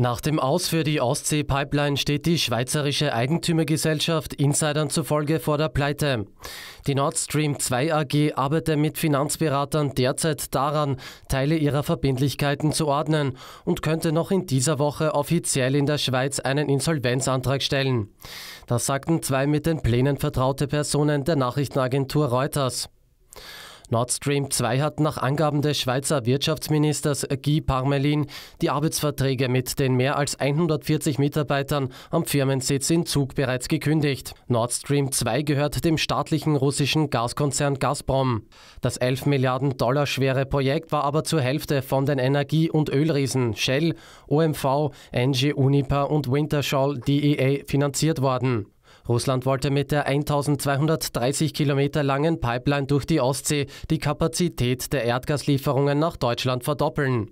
Nach dem Aus für die Ostsee-Pipeline steht die schweizerische Eigentümergesellschaft Insidern zufolge vor der Pleite. Die Nord Stream 2 AG arbeite mit Finanzberatern derzeit daran, Teile ihrer Verbindlichkeiten zu ordnen und könnte noch in dieser Woche offiziell in der Schweiz einen Insolvenzantrag stellen. Das sagten zwei mit den Plänen vertraute Personen der Nachrichtenagentur Reuters. Nord Stream 2 hat nach Angaben des Schweizer Wirtschaftsministers Guy Parmelin die Arbeitsverträge mit den mehr als 140 Mitarbeitern am Firmensitz in Zug bereits gekündigt. Nord Stream 2 gehört dem staatlichen russischen Gaskonzern Gazprom. Das 11 Milliarden Dollar schwere Projekt war aber zur Hälfte von den Energie- und Ölriesen Shell, OMV, Engie, Uniper und Wintershall DEA finanziert worden. Russland wollte mit der 1230 Kilometer langen Pipeline durch die Ostsee die Kapazität der Erdgaslieferungen nach Deutschland verdoppeln.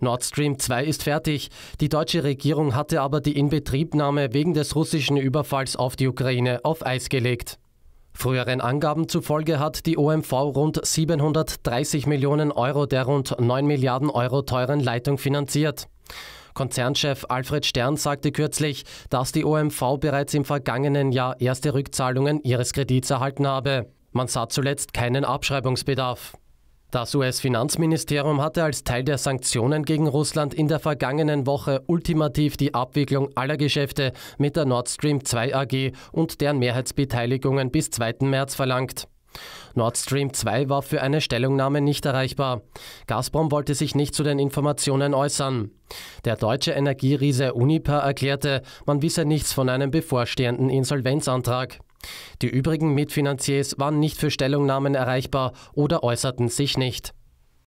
Nord Stream 2 ist fertig. Die deutsche Regierung hatte aber die Inbetriebnahme wegen des russischen Überfalls auf die Ukraine auf Eis gelegt. Früheren Angaben zufolge hat die OMV rund 730 Millionen Euro der rund 9 Milliarden Euro teuren Leitung finanziert. Konzernchef Alfred Stern sagte kürzlich, dass die OMV bereits im vergangenen Jahr erste Rückzahlungen ihres Kredits erhalten habe. Man sah zuletzt keinen Abschreibungsbedarf. Das US-Finanzministerium hatte als Teil der Sanktionen gegen Russland in der vergangenen Woche ultimativ die Abwicklung aller Geschäfte mit der Nord Stream 2 AG und deren Mehrheitsbeteiligungen bis 2. März verlangt. Nord Stream 2 war für eine Stellungnahme nicht erreichbar. Gazprom wollte sich nicht zu den Informationen äußern. Der deutsche Energieriese Uniper erklärte, man wisse nichts von einem bevorstehenden Insolvenzantrag. Die übrigen Mitfinanziers waren nicht für Stellungnahmen erreichbar oder äußerten sich nicht.